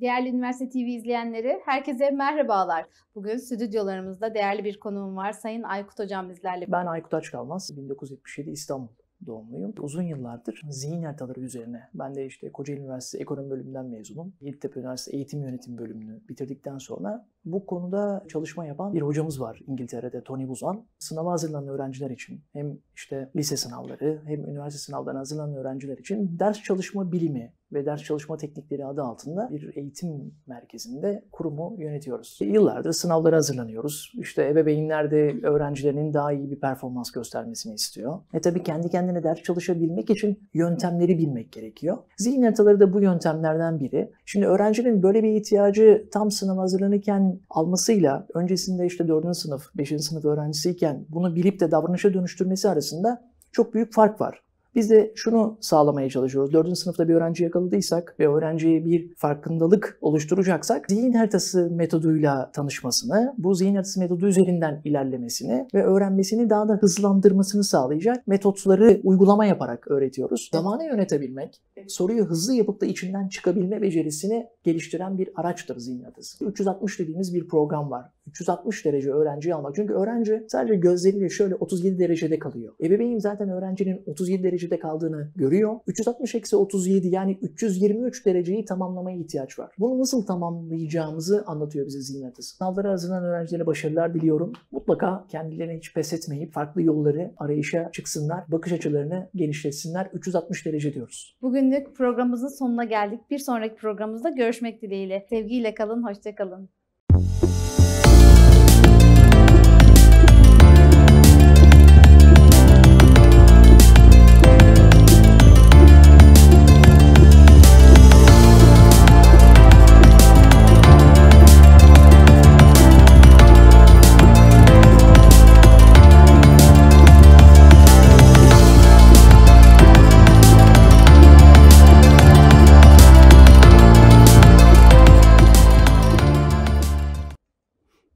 Değerli Üniversite TV izleyenleri, herkese merhabalar. Bugün stüdyolarımızda değerli bir konuğum var. Sayın Aykut Hocam bizlerle. Ben Aykut Açkalmaz, 1977 İstanbul doğumluyum. Uzun yıllardır zihin haritaları üzerine. Ben de işte Kocaeli Üniversitesi Ekonomi bölümünden mezunum. Yeditepe Üniversitesi Eğitim Yönetim bölümünü bitirdikten sonra bu konuda çalışma yapan bir hocamız var İngiltere'de Tony Buzan. Sınava hazırlanan öğrenciler için hem işte lise sınavları hem üniversite sınavlarına hazırlanan öğrenciler için ders çalışma bilimi ve ders çalışma teknikleri adı altında bir eğitim merkezinde kurumu yönetiyoruz. Yıllardır sınavlara hazırlanıyoruz. İşte ebeveynler de öğrencilerinin daha iyi bir performans göstermesini istiyor. E tabii kendi kendine ders çalışabilmek için yöntemleri bilmek gerekiyor. Zihin haritaları da bu yöntemlerden biri. Şimdi öğrencinin böyle bir ihtiyacı tam sınav hazırlanırken almasıyla öncesinde işte 4. sınıf, 5. sınıf öğrencisiyken bunu bilip de davranışa dönüştürmesi arasında çok büyük fark var. Biz de şunu sağlamaya çalışıyoruz. Dördüncü sınıfta bir öğrenci yakaladıysak ve öğrenciye bir farkındalık oluşturacaksak zihin haritası metoduyla tanışmasını, bu zihin haritası metodu üzerinden ilerlemesini ve öğrenmesini daha da hızlandırmasını sağlayacak metotları uygulama yaparak öğretiyoruz. Zamanı yönetebilmek, soruyu hızlı yapıp da içinden çıkabilme becerisini geliştiren bir araçtır zihin haritası. 360 dediğimiz bir program var 360 derece öğrenciyi almak. Çünkü öğrenci sadece gözleriyle şöyle 37 derecede kalıyor. Ebeveyn zaten öğrencinin 37 derecede kaldığını görüyor. 360 eksi 37 yani 323 dereceyi tamamlamaya ihtiyaç var. Bunu nasıl tamamlayacağımızı anlatıyor bize zihin haritası. Sınavlara hazırlanan öğrencilere başarılar diliyorum. Mutlaka kendilerini hiç pes etmeyip farklı yolları arayışa çıksınlar. Bakış açılarını genişletsinler. 360 derece diyoruz. Bugünlük programımızın sonuna geldik. Bir sonraki programımızda görüşmek dileğiyle. Sevgiyle kalın, hoşçakalın.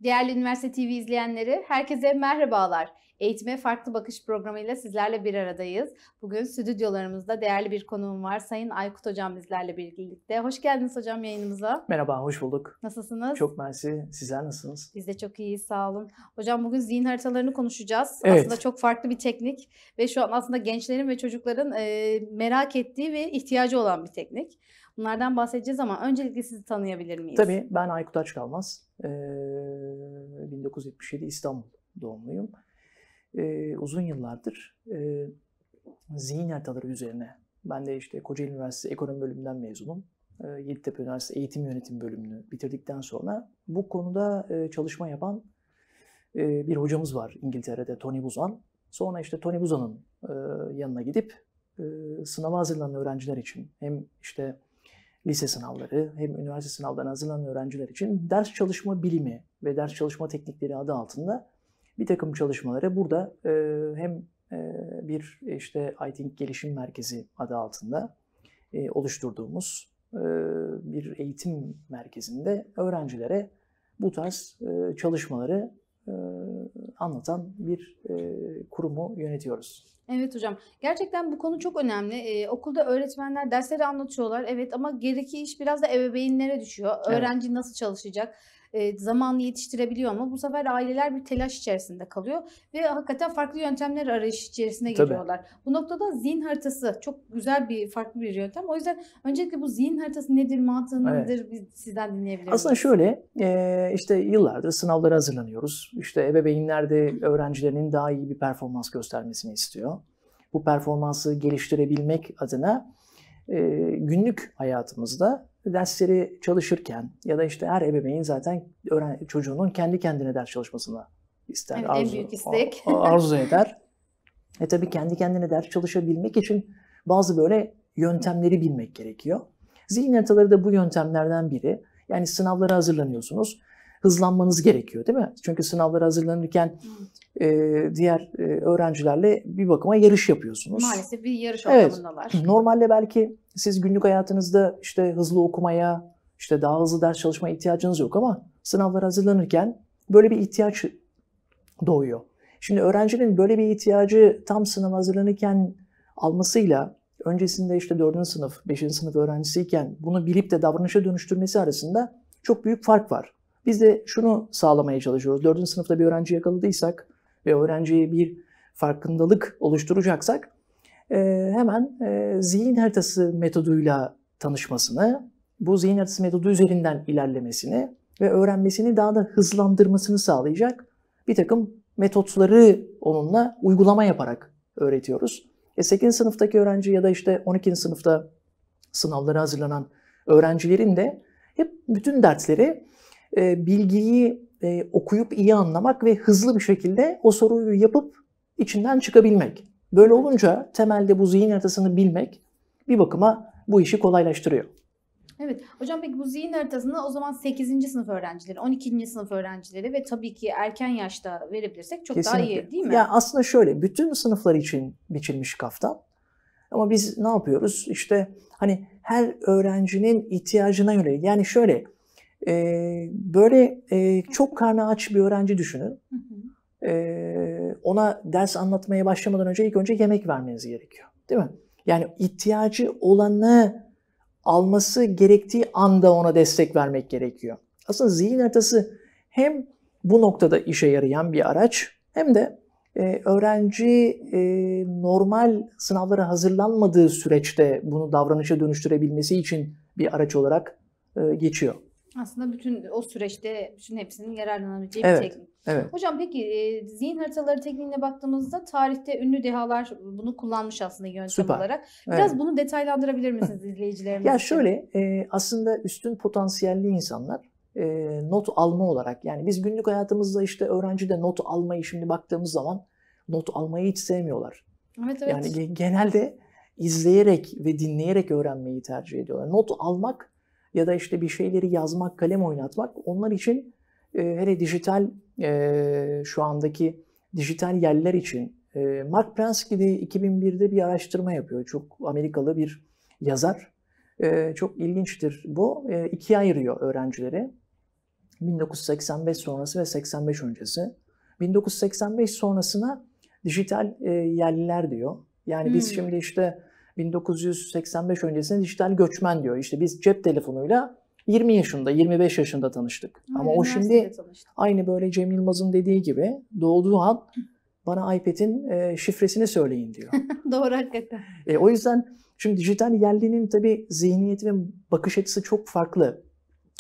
Değerli Üniversite TV izleyenleri, herkese merhabalar. Eğitime Farklı Bakış programıyla sizlerle bir aradayız. Bugün stüdyolarımızda değerli bir konuğum var. Sayın Aykut Hocam bizlerle birlikte. Hoş geldiniz hocam yayınımıza. Merhaba, hoş bulduk. Nasılsınız? Çok mersi. Sizler nasılsınız? Biz de çok iyiyiz, sağ olun. Hocam bugün zihin haritalarını konuşacağız. Evet. Aslında çok farklı bir teknik ve şu an aslında gençlerin ve çocukların merak ettiği ve ihtiyacı olan bir teknik. Bunlardan bahsedeceğiz ama öncelikle sizi tanıyabilir miyiz? Tabii ben Aykut Açkalmaz. Ee, 1977 İstanbul doğumluyum. Ee, uzun yıllardır e, zihin haritaları üzerine. Ben de işte Kocaeli Üniversitesi Ekonomi Bölümünden mezunum. Ee, Yeditepe Üniversitesi Eğitim Yönetim Bölümünü bitirdikten sonra bu konuda e, çalışma yapan e, bir hocamız var İngiltere'de Tony Buzan. Sonra işte Tony Buzan'ın e, yanına gidip e, sınava hazırlanan öğrenciler için hem işte lise sınavları hem üniversite sınavlarına hazırlanan öğrenciler için ders çalışma bilimi ve ders çalışma teknikleri adı altında bir takım çalışmaları burada e, hem e, bir işte I e Gelişim Merkezi adı altında e, oluşturduğumuz e, bir eğitim merkezinde öğrencilere bu tarz e, çalışmaları e, anlatan bir e, kurumu yönetiyoruz. Evet hocam. Gerçekten bu konu çok önemli. Ee, okulda öğretmenler dersleri anlatıyorlar. Evet ama gereki iş biraz da ebeveynlere düşüyor. Evet. Öğrenci nasıl çalışacak? E, ee, zamanını yetiştirebiliyor ama Bu sefer aileler bir telaş içerisinde kalıyor ve hakikaten farklı yöntemler arayış içerisine giriyorlar. Bu noktada zihin haritası çok güzel bir farklı bir yöntem. O yüzden öncelikle bu zihin haritası nedir, mantığı nedir Biz sizden dinleyebiliriz. Aslında şöyle e, işte yıllardır sınavlara hazırlanıyoruz. İşte ebeveynler de öğrencilerinin daha iyi bir performans göstermesini istiyor bu performansı geliştirebilmek adına e, günlük hayatımızda dersleri çalışırken ya da işte her ebeveyn zaten öğren çocuğunun kendi kendine ders çalışmasını ister. Evet, arzu, en büyük istek. arzu eder. E tabii kendi kendine ders çalışabilmek için bazı böyle yöntemleri bilmek gerekiyor. Zihin haritaları da bu yöntemlerden biri. Yani sınavlara hazırlanıyorsunuz hızlanmanız gerekiyor değil mi? Çünkü sınavlara hazırlanırken e, diğer e, öğrencilerle bir bakıma yarış yapıyorsunuz. Maalesef bir yarış evet. ortamındalar. Normalde belki siz günlük hayatınızda işte hızlı okumaya, işte daha hızlı ders çalışmaya ihtiyacınız yok ama sınavlara hazırlanırken böyle bir ihtiyaç doğuyor. Şimdi öğrencinin böyle bir ihtiyacı tam sınav hazırlanırken almasıyla öncesinde işte 4. sınıf, 5. sınıf öğrencisiyken bunu bilip de davranışa dönüştürmesi arasında çok büyük fark var. Biz de şunu sağlamaya çalışıyoruz. Dördüncü sınıfta bir öğrenci yakaladıysak ve öğrenciye bir farkındalık oluşturacaksak e, hemen e, zihin haritası metoduyla tanışmasını, bu zihin haritası metodu üzerinden ilerlemesini ve öğrenmesini daha da hızlandırmasını sağlayacak bir takım metotları onunla uygulama yaparak öğretiyoruz. E 8. sınıftaki öğrenci ya da işte 12. sınıfta sınavlara hazırlanan öğrencilerin de hep bütün dersleri e, bilgiyi e, okuyup iyi anlamak ve hızlı bir şekilde o soruyu yapıp içinden çıkabilmek. Böyle olunca temelde bu zihin haritasını bilmek bir bakıma bu işi kolaylaştırıyor. Evet. Hocam peki bu zihin haritasını o zaman 8. sınıf öğrencileri, 12. sınıf öğrencileri ve tabii ki erken yaşta verebilirsek çok Kesinlikle. daha iyi değil mi? Ya aslında şöyle bütün sınıflar için biçilmiş kaftan. Ama biz ne yapıyoruz? İşte hani her öğrencinin ihtiyacına yönelik. Yani şöyle e, böyle e, çok karnı aç bir öğrenci düşünün. Hı ona ders anlatmaya başlamadan önce ilk önce yemek vermeniz gerekiyor. Değil mi? Yani ihtiyacı olanı alması gerektiği anda ona destek vermek gerekiyor. Aslında zihin haritası hem bu noktada işe yarayan bir araç hem de e, öğrenci e, normal sınavlara hazırlanmadığı süreçte bunu davranışa dönüştürebilmesi için bir araç olarak e, geçiyor. Aslında bütün o süreçte bütün hepsinin yararlanabileceği evet, bir teknik. Evet. Hocam peki e, zihin haritaları tekniğine baktığımızda tarihte ünlü dehalar bunu kullanmış aslında yöntem Süper. olarak. Biraz evet. bunu detaylandırabilir misiniz izleyicilerimiz? Ya şöyle e, aslında üstün potansiyelli insanlar e, not alma olarak yani biz günlük hayatımızda işte öğrenci de not almayı şimdi baktığımız zaman not almayı hiç sevmiyorlar. Evet evet. Yani genelde izleyerek ve dinleyerek öğrenmeyi tercih ediyorlar. Not almak ya da işte bir şeyleri yazmak, kalem oynatmak onlar için e, hele dijital e, şu andaki dijital yerler için e, Mark Prensky de 2001'de bir araştırma yapıyor. Çok Amerikalı bir yazar. E, çok ilginçtir bu. E, ikiye ayırıyor öğrencileri. 1985 sonrası ve 85 öncesi. 1985 sonrasına dijital e, yerliler diyor. Yani hmm. biz şimdi işte 1985 öncesinde dijital göçmen diyor. İşte biz cep telefonuyla 20 yaşında, 25 yaşında tanıştık. Hı, Ama o şimdi tanıştım. aynı böyle Cem Yılmaz'ın dediği gibi doğduğu an bana iPad'in e, şifresini söyleyin diyor. Doğru hakikaten. E, o yüzden şimdi dijital yerlinin tabii zihniyeti ve bakış açısı çok farklı.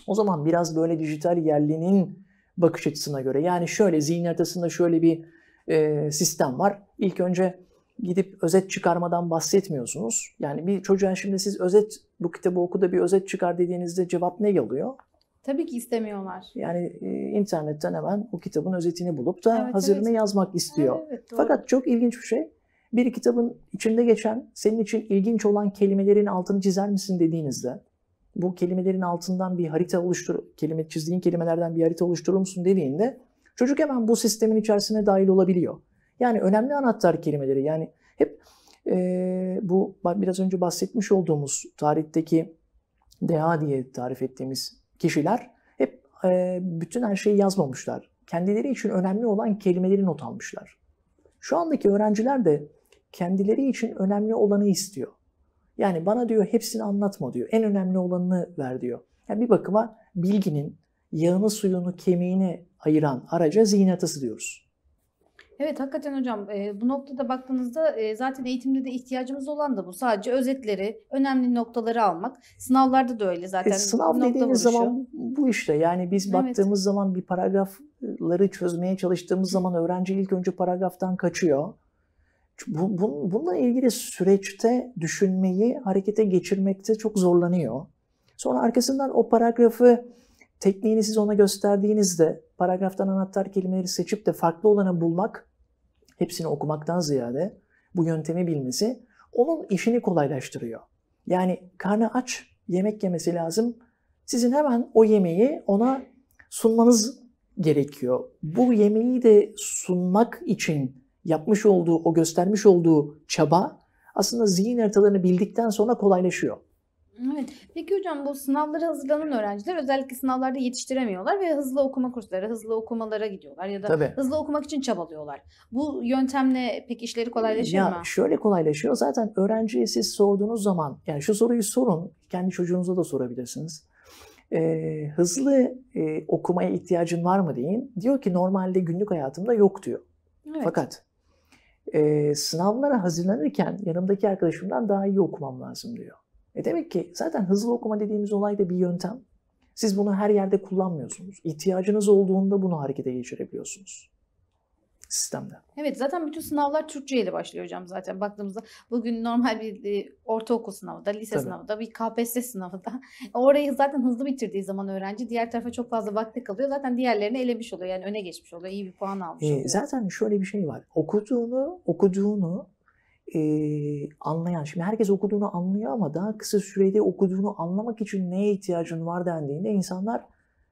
O zaman biraz böyle dijital yerlinin bakış açısına göre yani şöyle zihin haritasında şöyle bir e, sistem var. İlk önce gidip özet çıkarmadan bahsetmiyorsunuz. Yani bir çocuğa şimdi siz özet bu kitabı okuda bir özet çıkar dediğinizde cevap ne geliyor? Tabii ki istemiyorlar. Yani e, internetten hemen o kitabın özetini bulup da evet, hazırını evet. yazmak istiyor. Evet, evet, Fakat çok ilginç bir şey. Bir kitabın içinde geçen, senin için ilginç olan kelimelerin altını çizer misin dediğinizde, bu kelimelerin altından bir harita oluştur, kelime çizdiğin kelimelerden bir harita oluşturur musun dediğinde çocuk hemen bu sistemin içerisine dahil olabiliyor. Yani önemli anahtar kelimeleri yani hep e, bu biraz önce bahsetmiş olduğumuz tarihteki deha diye tarif ettiğimiz kişiler hep e, bütün her şeyi yazmamışlar. Kendileri için önemli olan kelimeleri not almışlar. Şu andaki öğrenciler de kendileri için önemli olanı istiyor. Yani bana diyor hepsini anlatma diyor. En önemli olanını ver diyor. Yani bir bakıma bilginin yağını, suyunu, kemiğini ayıran araca zihin atası diyoruz. Evet hakikaten hocam e, bu noktada baktığınızda e, zaten eğitimde de ihtiyacımız olan da bu. Sadece özetleri, önemli noktaları almak. Sınavlarda da öyle zaten. E, sınav dediğimiz zaman bu işte. Yani biz evet. baktığımız zaman bir paragrafları çözmeye çalıştığımız zaman öğrenci ilk önce paragraftan kaçıyor. Bu, bu, bununla ilgili süreçte düşünmeyi harekete geçirmekte çok zorlanıyor. Sonra arkasından o paragrafı tekniğini siz ona gösterdiğinizde paragraftan anahtar kelimeleri seçip de farklı olanı bulmak, hepsini okumaktan ziyade bu yöntemi bilmesi onun işini kolaylaştırıyor. Yani karnı aç, yemek yemesi lazım. Sizin hemen o yemeği ona sunmanız gerekiyor. Bu yemeği de sunmak için yapmış olduğu, o göstermiş olduğu çaba aslında zihin haritalarını bildikten sonra kolaylaşıyor. Evet. Peki hocam bu sınavlara hazırlanan öğrenciler özellikle sınavlarda yetiştiremiyorlar ve hızlı okuma kursları, hızlı okumalara gidiyorlar ya da Tabii. hızlı okumak için çabalıyorlar. Bu yöntemle pek işleri kolaylaşıyor ya, mu? Şöyle kolaylaşıyor. Zaten öğrenciye siz sorduğunuz zaman yani şu soruyu sorun. Kendi çocuğunuza da sorabilirsiniz. Ee, hızlı e, okumaya ihtiyacın var mı deyin. Diyor ki normalde günlük hayatımda yok diyor. Evet. Fakat e, sınavlara hazırlanırken yanımdaki arkadaşımdan daha iyi okumam lazım diyor. E demek ki zaten hızlı okuma dediğimiz olay da bir yöntem. Siz bunu her yerde kullanmıyorsunuz. İhtiyacınız olduğunda bunu harekete geçirebiliyorsunuz sistemde. Evet zaten bütün sınavlar Türkçe ile başlıyor hocam zaten baktığımızda. Bugün normal bir e, ortaokul sınavı da, lise Tabii. sınavı da, bir KPSS sınavı da. Orayı zaten hızlı bitirdiği zaman öğrenci diğer tarafa çok fazla vakti kalıyor. Zaten diğerlerini elemiş oluyor yani öne geçmiş oluyor, iyi bir puan almış e, oluyor. zaten şöyle bir şey var. Okuduğunu, okuduğunu e, anlayan, şimdi herkes okuduğunu anlıyor ama daha kısa sürede okuduğunu anlamak için neye ihtiyacın var dendiğinde insanlar,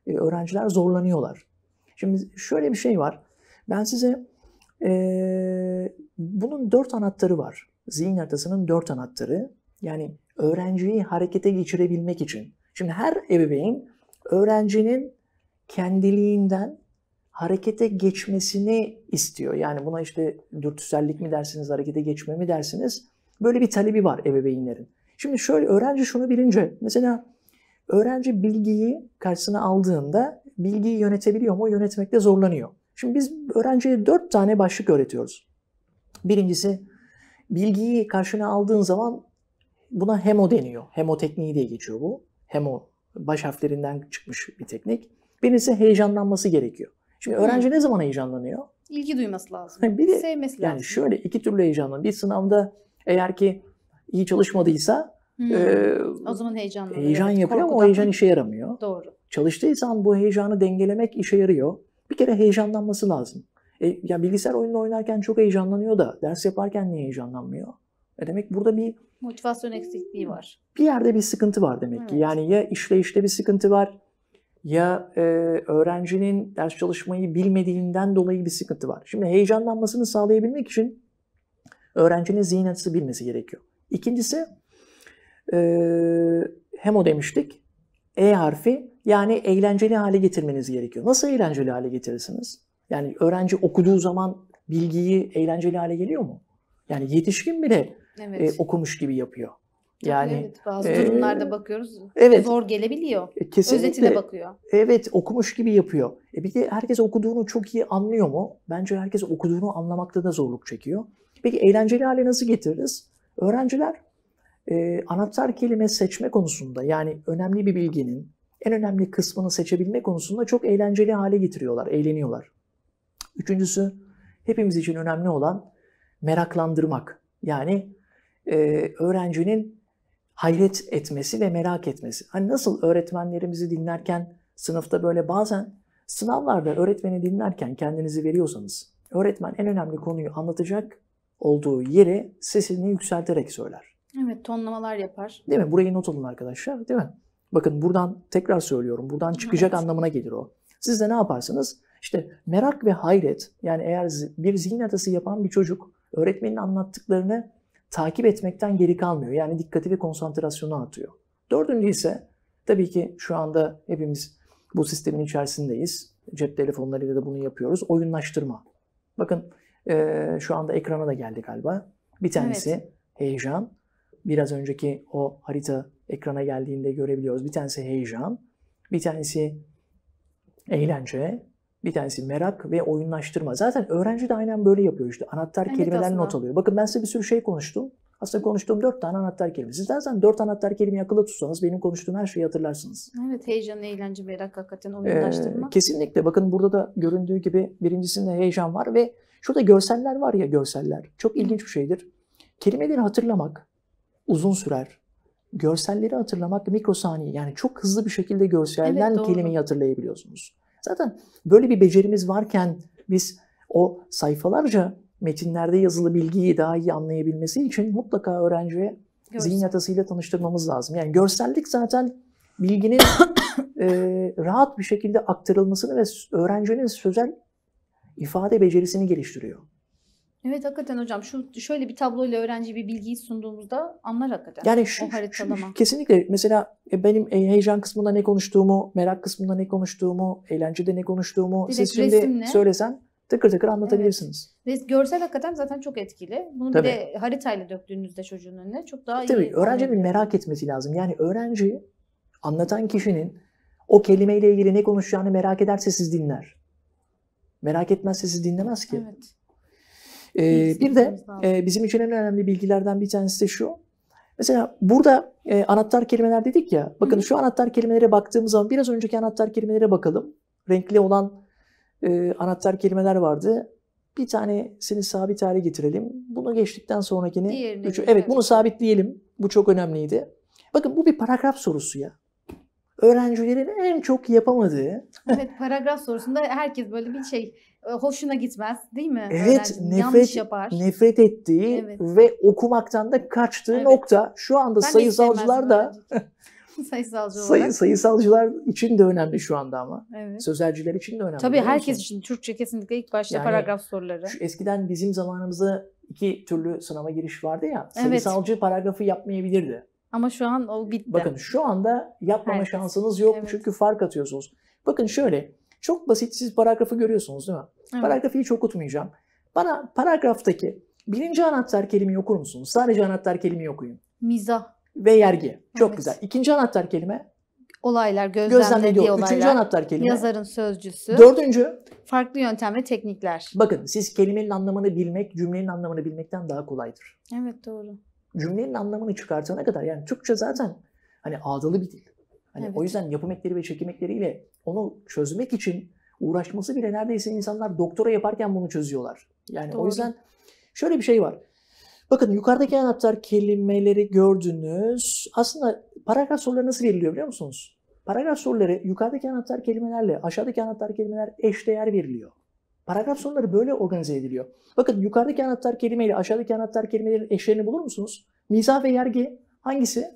e, öğrenciler zorlanıyorlar. Şimdi şöyle bir şey var. Ben size e, bunun dört anahtarı var. Zihin haritasının dört anahtarı. Yani öğrenciyi harekete geçirebilmek için. Şimdi her ebeveyn öğrencinin kendiliğinden harekete geçmesini istiyor. Yani buna işte dürtüsellik mi dersiniz, harekete geçme mi dersiniz? Böyle bir talebi var ebeveynlerin. Şimdi şöyle öğrenci şunu bilince mesela öğrenci bilgiyi karşısına aldığında bilgiyi yönetebiliyor mu? Yönetmekte zorlanıyor. Şimdi biz öğrenciye dört tane başlık öğretiyoruz. Birincisi bilgiyi karşına aldığın zaman buna hemo deniyor. Hemo tekniği diye geçiyor bu. Hemo baş harflerinden çıkmış bir teknik. Birincisi heyecanlanması gerekiyor. Çünkü öğrenci Hı. ne zaman heyecanlanıyor? İlgi duyması lazım. Biri, Sevmesi yani lazım. şöyle iki türlü heyecanlan. Bir sınavda eğer ki iyi çalışmadıysa hmm. e, o zaman heyecanlanıyor. Heyecan yapıyor ama o heyecan işe yaramıyor. Doğru. Çalıştıysan bu heyecanı dengelemek işe yarıyor. Bir kere heyecanlanması lazım. E, ya bilgisayar oyununu oynarken çok heyecanlanıyor da ders yaparken niye heyecanlanmıyor? E demek burada bir motivasyon eksikliği var. Bir yerde bir sıkıntı var demek evet. ki. Yani ya işleyişte bir sıkıntı var ya e, öğrencinin ders çalışmayı bilmediğinden dolayı bir sıkıntı var. Şimdi heyecanlanmasını sağlayabilmek için öğrencinin zihin açısı bilmesi gerekiyor. İkincisi e, o demiştik. E harfi yani eğlenceli hale getirmeniz gerekiyor. Nasıl eğlenceli hale getirirsiniz? Yani öğrenci okuduğu zaman bilgiyi eğlenceli hale geliyor mu? Yani yetişkin bile e, evet. e, okumuş gibi yapıyor. Yani evet, bazı e, durumlarda bakıyoruz. Evet. Zor gelebiliyor. E, kesinlikle. Özetine bakıyor. Evet, okumuş gibi yapıyor. E bir de herkes okuduğunu çok iyi anlıyor mu? Bence herkes okuduğunu anlamakta da zorluk çekiyor. Peki eğlenceli hale nasıl getiririz? Öğrenciler e, anahtar kelime seçme konusunda yani önemli bir bilginin en önemli kısmını seçebilme konusunda çok eğlenceli hale getiriyorlar, eğleniyorlar. Üçüncüsü hepimiz için önemli olan meraklandırmak. Yani e, öğrencinin hayret etmesi ve merak etmesi. Hani nasıl öğretmenlerimizi dinlerken sınıfta böyle bazen sınavlarda öğretmeni dinlerken kendinizi veriyorsanız öğretmen en önemli konuyu anlatacak olduğu yere sesini yükselterek söyler. Evet tonlamalar yapar. Değil mi? Burayı not alın arkadaşlar değil mi? Bakın buradan tekrar söylüyorum. Buradan çıkacak evet. anlamına gelir o. Siz de ne yaparsınız? İşte merak ve hayret yani eğer bir zihin atası yapan bir çocuk öğretmenin anlattıklarını takip etmekten geri kalmıyor. Yani dikkati ve konsantrasyonu artıyor. Dördüncü ise tabii ki şu anda hepimiz bu sistemin içerisindeyiz. Cep telefonlarıyla da bunu yapıyoruz. Oyunlaştırma. Bakın e, şu anda ekrana da geldi galiba. Bir tanesi evet. heyecan. Biraz önceki o harita ekrana geldiğinde görebiliyoruz. Bir tanesi heyecan. Bir tanesi eğlence. Bir tanesi merak ve oyunlaştırma. Zaten öğrenci de aynen böyle yapıyor işte. Anahtar evet, kelimeler aslında. not alıyor. Bakın ben size bir sürü şey konuştum. Aslında konuştuğum dört tane anahtar kelime. Siz zaten dört anahtar kelime akılda tutsanız benim konuştuğum her şeyi hatırlarsınız. Evet heyecan, eğlence, merak hakikaten oyunlaştırma. Ee, kesinlikle. Bakın burada da göründüğü gibi birincisinde heyecan var ve şurada görseller var ya görseller. Çok ilginç bir şeydir. Kelimeleri hatırlamak uzun sürer. Görselleri hatırlamak mikrosaniye yani çok hızlı bir şekilde görselden evet, kelimeyi hatırlayabiliyorsunuz. Zaten böyle bir becerimiz varken biz o sayfalarca metinlerde yazılı bilgiyi daha iyi anlayabilmesi için mutlaka öğrenciye Görsel. zihin atasıyla tanıştırmamız lazım. Yani görsellik zaten bilginin e, rahat bir şekilde aktarılmasını ve öğrencinin sözel ifade becerisini geliştiriyor. Evet hakikaten hocam şu şöyle bir tabloyla öğrenci bir bilgiyi sunduğumuzda anlar hakikaten. Yani şu, o haritalama. Şu, kesinlikle mesela e, benim e, heyecan kısmında ne konuştuğumu, merak kısmında ne konuştuğumu, eğlencede ne konuştuğumu Direkt siz şimdi resimle. söylesen tıkır tıkır anlatabilirsiniz. Evet. Görsel hakikaten zaten çok etkili. Bunu Tabii. bir de haritayla döktüğünüzde çocuğun önüne çok daha Tabii, iyi. Tabii öğrencinin merak etmesi lazım. Yani öğrenci anlatan kişinin o kelimeyle ilgili ne konuşacağını merak ederse siz dinler. Merak etmezse siz dinlemez ki. Evet. Ee, bir de e, bizim için en önemli bilgilerden bir tanesi de şu. Mesela burada e, anahtar kelimeler dedik ya. Bakın Hı. şu anahtar kelimelere baktığımız zaman biraz önceki anahtar kelimelere bakalım. Renkli olan e, anahtar kelimeler vardı. Bir tanesini sabit hale getirelim. Bunu geçtikten sonrakini... Diğerini. Üçü, evet bunu sabitleyelim. Bu çok önemliydi. Bakın bu bir paragraf sorusu ya öğrencilerin en çok yapamadığı. Evet paragraf sorusunda herkes böyle bir şey hoşuna gitmez değil mi? Evet, nefret yapar. nefret ettiği evet. ve okumaktan da kaçtığı evet. nokta. Şu anda ben sayısalcılar da sayısalcı sayısalcılar için de önemli şu anda ama. Evet. Sözelciler için de önemli. Tabii herkes için Türkçe kesinlikle ilk başta yani, paragraf soruları. Şu eskiden bizim zamanımızda iki türlü sınava giriş vardı ya. Evet. Sayısalcı paragrafı yapmayabilirdi. Ama şu an o bitti. Bakın şu anda yapmama herkes. şansınız yok evet. çünkü fark atıyorsunuz. Bakın şöyle çok basit siz paragrafı görüyorsunuz değil mi? Evet. Paragrafı hiç okutmayacağım. Bana paragraftaki birinci anahtar kelimeyi okur musunuz? Sadece anahtar kelimeyi okuyun. Mizah. Ve yergi. Çok evet. güzel. İkinci anahtar kelime? Olaylar, gözlemlediği, olaylar. Üçüncü anahtar kelime? Yazarın sözcüsü. Dördüncü? Farklı yöntem ve teknikler. Bakın siz kelimenin anlamını bilmek, cümlenin anlamını bilmekten daha kolaydır. Evet doğru. Cümlenin anlamını çıkartana kadar yani Türkçe zaten hani ağdalı bir dil. Hani evet. o yüzden yapım ekleri ve çekim ekleriyle onu çözmek için uğraşması bile neredeyse insanlar doktora yaparken bunu çözüyorlar. Yani Doğru. o yüzden şöyle bir şey var. Bakın yukarıdaki anahtar kelimeleri gördünüz. Aslında paragraf soruları nasıl veriliyor biliyor musunuz? Paragraf soruları yukarıdaki anahtar kelimelerle aşağıdaki anahtar kelimeler eşdeğer veriliyor. Paragraf soruları böyle organize ediliyor. Bakın yukarıdaki anahtar kelimeyle aşağıdaki anahtar kelimelerin eşlerini bulur musunuz? Mizah ve yergi hangisi?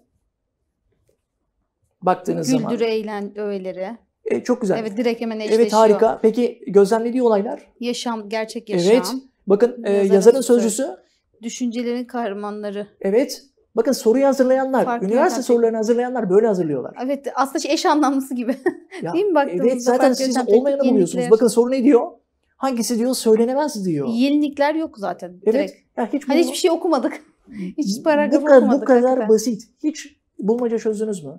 Baktığınız Güldür zaman. Güldür eğlen öğeleri. E, çok güzel. Evet direkt hemen eşleşiyor. Evet harika. Peki gözlemlediği olaylar? Yaşam, gerçek yaşam. Evet. Bakın e, yazarın, sözcüsü. Düşüncelerin kahramanları. Evet. Bakın soruyu hazırlayanlar, Farklı üniversite gerçek. sorularını hazırlayanlar böyle hazırlıyorlar. Evet aslında eş anlamlısı gibi. ya, Değil mi baktığınızda? Evet zaten siz olmayanı buluyorsunuz. Bakın soru ne diyor? Hangisi diyor söylenemez diyor. Yenilikler yok zaten evet. direkt. Ya hiç hani bunu... hiçbir şey okumadık. hiç paragraf okumadık. Bu kadar hakikaten. basit. Hiç bulmaca çözdünüz mü?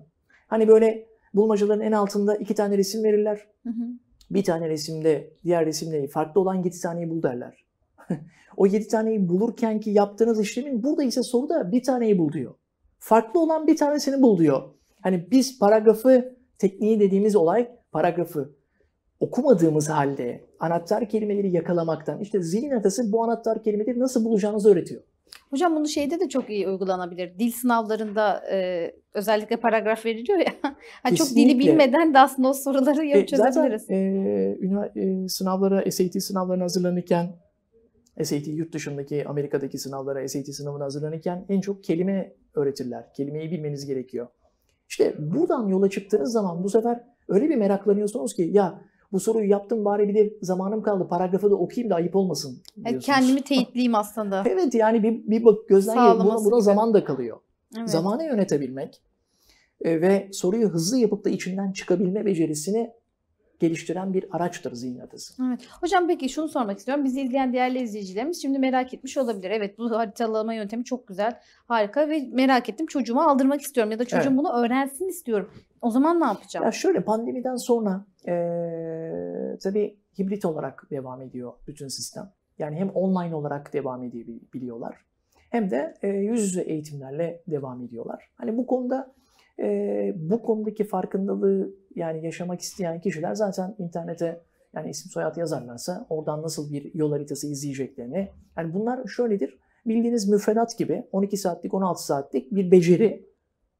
Hani böyle Bulmacaların en altında iki tane resim verirler. Hı hı. Bir tane resimde diğer resimde farklı olan yedi taneyi bul derler. o yedi taneyi bulurken ki yaptığınız işlemin burada ise soruda bir taneyi bul diyor. Farklı olan bir tanesini bul diyor. Hani biz paragrafı tekniği dediğimiz olay paragrafı okumadığımız halde anahtar kelimeleri yakalamaktan işte zihin atası bu anahtar kelimeleri nasıl bulacağınızı öğretiyor. Hocam bunu şeyde de çok iyi uygulanabilir. Dil sınavlarında e, özellikle paragraf veriliyor ya. hani çok dili bilmeden de aslında o soruları ya e, çözebiliriz. Zaten e, e, sınavlara, SAT sınavlarına hazırlanırken SAT yurt dışındaki Amerika'daki sınavlara, SAT sınavına hazırlanırken en çok kelime öğretirler. Kelimeyi bilmeniz gerekiyor. İşte buradan yola çıktığınız zaman bu sefer öyle bir meraklanıyorsunuz ki ya bu soruyu yaptım bari bir de zamanım kaldı paragrafı da okuyayım da ayıp olmasın diyorsunuz. Kendimi teyitleyeyim aslında. evet yani bir, bir bak gözden Sağlaması buna, buna zaman da kalıyor. Evet. Zamanı yönetebilmek e, ve soruyu hızlı yapıp da içinden çıkabilme becerisini geliştiren bir araçtır zihin haritası. Evet. Hocam peki şunu sormak istiyorum. Bizi izleyen değerli izleyicilerimiz şimdi merak etmiş olabilir. Evet bu haritalama yöntemi çok güzel, harika ve merak ettim. Çocuğumu aldırmak istiyorum ya da çocuğum evet. bunu öğrensin istiyorum. O zaman ne yapacağım? Ya şöyle pandemiden sonra e, tabii hibrit olarak devam ediyor bütün sistem. Yani hem online olarak devam edebiliyorlar hem de e, yüz yüze eğitimlerle devam ediyorlar. Hani bu konuda e, bu konudaki farkındalığı yani yaşamak isteyen kişiler zaten internete yani isim soyad yazarlarsa oradan nasıl bir yol haritası izleyeceklerini. Yani bunlar şöyledir. Bildiğiniz müfredat gibi 12 saatlik 16 saatlik bir beceri.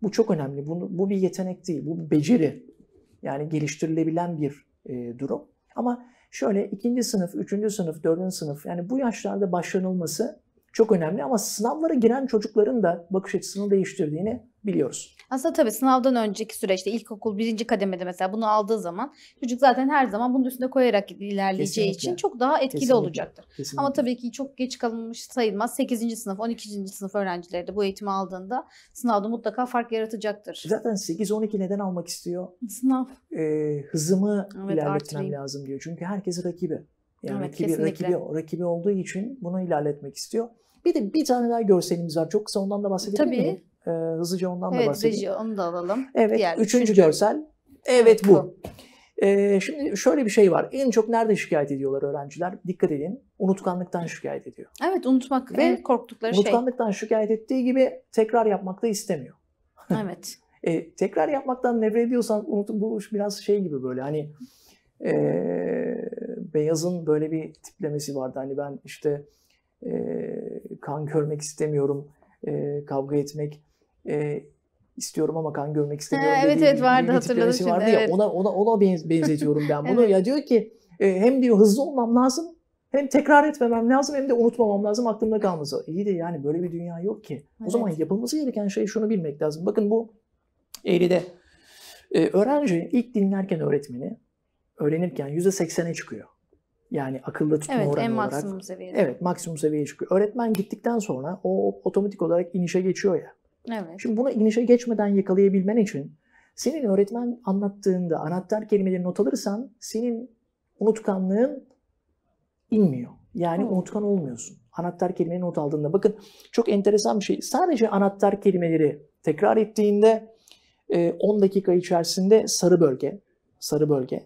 Bu çok önemli. bu bu bir yetenek değil. Bu bir beceri. Yani geliştirilebilen bir e, durum. Ama şöyle ikinci sınıf, üçüncü sınıf, dördüncü sınıf yani bu yaşlarda başlanılması çok önemli ama sınavlara giren çocukların da bakış açısını değiştirdiğini biliyoruz. Aslında tabii sınavdan önceki süreçte ilkokul birinci kademede mesela bunu aldığı zaman çocuk zaten her zaman bunun üstüne koyarak ilerleyeceği Kesinlikle. için çok daha etkili Kesinlikle. olacaktır. Kesinlikle. Ama tabii ki çok geç kalınmış sayılmaz. 8. sınıf, 12. sınıf öğrencileri de bu eğitimi aldığında sınavda mutlaka fark yaratacaktır. Zaten 8-12 neden almak istiyor? Sınav. Ee, hızımı evet, ilerletmem artırayım. lazım diyor. Çünkü herkes rakibi. Yani evet, rakibi, rakibi, rakibi olduğu için bunu ilerletmek istiyor. Bir de bir tane daha görselimiz var. Çok kısa ondan da bahsedelim Tabii. miyim? Ee, hızlıca ondan evet, da bahsedelim. Evet, onu da alalım. Evet, Diğer üçüncü, üçüncü görsel. Evet bu. Ee, şimdi şöyle bir şey var. En çok nerede şikayet ediyorlar öğrenciler? Dikkat edin. Unutkanlıktan şikayet ediyor. Evet, unutmak Ve en korktukları unutkanlıktan şey. Unutkanlıktan şikayet ettiği gibi tekrar yapmak da istemiyor. Evet. e, tekrar yapmaktan nefret ediyorsan unut, bu biraz şey gibi böyle hani e, Beyaz'ın böyle bir tiplemesi vardı. Hani ben işte e, kan görmek istemiyorum, e, kavga etmek e, istiyorum ama kan görmek istemiyorum. Ha, evet evet vardı bir, hatırladım şimdi. Vardı evet. ona ona ona benzetiyorum ben bunu. evet. Ya diyor ki e, hem diyor hızlı olmam lazım, hem tekrar etmemem lazım, hem de unutmamam lazım aklımda kalması. İyi de yani böyle bir dünya yok ki. Evet. O zaman yapılması gereken şey şunu bilmek lazım. Bakın bu eğride e, öğrenci ilk dinlerken öğretmeni öğrenirken yüzde seksene çıkıyor. Yani akılda tutma evet, oranı en olarak. maksimum seviyede. Evet maksimum seviyeye çıkıyor. Öğretmen gittikten sonra o otomatik olarak inişe geçiyor ya. Evet. Şimdi bunu inişe geçmeden yakalayabilmen için senin öğretmen anlattığında anahtar kelimeleri not alırsan senin unutkanlığın inmiyor. Yani Hı. unutkan olmuyorsun. Anahtar kelimeyi not aldığında bakın çok enteresan bir şey. Sadece anahtar kelimeleri tekrar ettiğinde 10 e, dakika içerisinde sarı bölge, sarı bölge,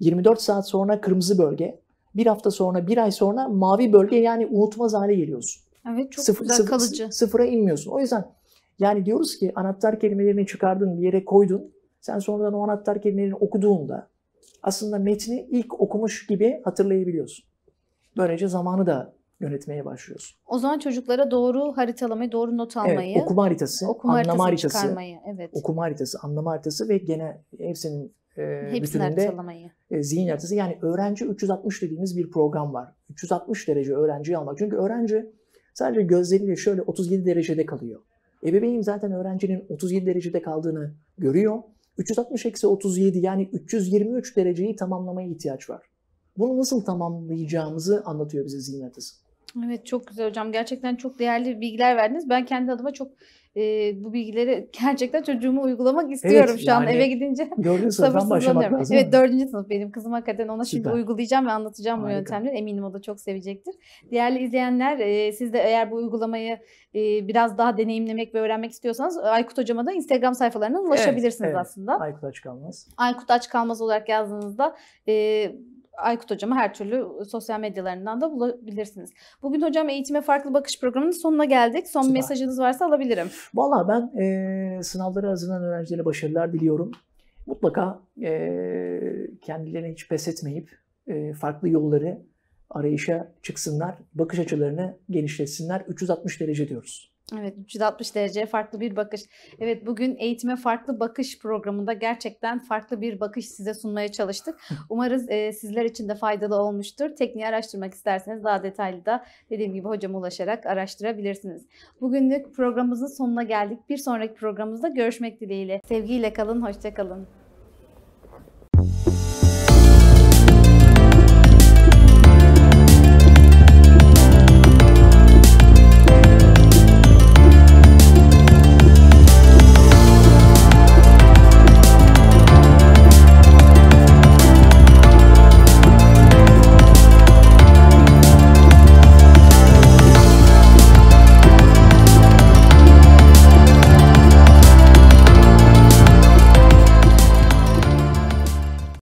24 saat sonra kırmızı bölge, bir hafta sonra, bir ay sonra mavi bölge yani unutmaz hale geliyorsun. Evet çok sıfır, güzel sıfır, kalıcı. Sıfıra inmiyorsun. O yüzden yani diyoruz ki anahtar kelimelerini çıkardın bir yere koydun. Sen sonradan o anahtar kelimelerini okuduğunda aslında metni ilk okumuş gibi hatırlayabiliyorsun. Böylece zamanı da yönetmeye başlıyorsun. O zaman çocuklara doğru haritalamayı, doğru not almayı, evet, okuma haritası, okuma anlama haritası, haritası çıkarmayı, evet. okuma haritası, anlama haritası ve gene hepsinin e, Hepsini bütününde e, zihin haritası. Yani öğrenci 360 dediğimiz bir program var. 360 derece öğrenciyi almak. Çünkü öğrenci sadece gözleriyle şöyle 37 derecede kalıyor. Ebeveyn zaten öğrencinin 37 derecede kaldığını görüyor. 360 eksi 37 yani 323 dereceyi tamamlamaya ihtiyaç var. Bunu nasıl tamamlayacağımızı anlatıyor bize zihin haritası. Evet çok güzel hocam. Gerçekten çok değerli bilgiler verdiniz. Ben kendi adıma çok e, bu bilgileri gerçekten çocuğuma uygulamak istiyorum evet, şu yani, an eve gidince. Dördüncü sınıftan lazım. Evet dördüncü sınıf benim kızım hakikaten ona Süper. şimdi uygulayacağım ve anlatacağım Harika. bu yöntemleri. Eminim o da çok sevecektir. Değerli izleyenler e, siz de eğer bu uygulamayı e, biraz daha deneyimlemek ve öğrenmek istiyorsanız Aykut Hocam'a da Instagram sayfalarından ulaşabilirsiniz evet, evet. aslında. Aykut aç kalmaz. Aykut aç kalmaz olarak yazdığınızda e, Aykut hocamı her türlü sosyal medyalarından da bulabilirsiniz. Bugün hocam eğitime farklı bakış programının sonuna geldik. Son Süper. mesajınız varsa alabilirim. Valla ben e, sınavları hazırlanan öğrencilere başarılar diliyorum. Mutlaka e, kendilerine hiç pes etmeyip e, farklı yolları arayışa çıksınlar, bakış açılarını genişletsinler. 360 derece diyoruz. Evet 360 derece farklı bir bakış. Evet bugün eğitime farklı bakış programında gerçekten farklı bir bakış size sunmaya çalıştık. Umarız e, sizler için de faydalı olmuştur. Tekniği araştırmak isterseniz daha detaylı da dediğim gibi hocama ulaşarak araştırabilirsiniz. Bugünlük programımızın sonuna geldik. Bir sonraki programımızda görüşmek dileğiyle. Sevgiyle kalın, hoşçakalın.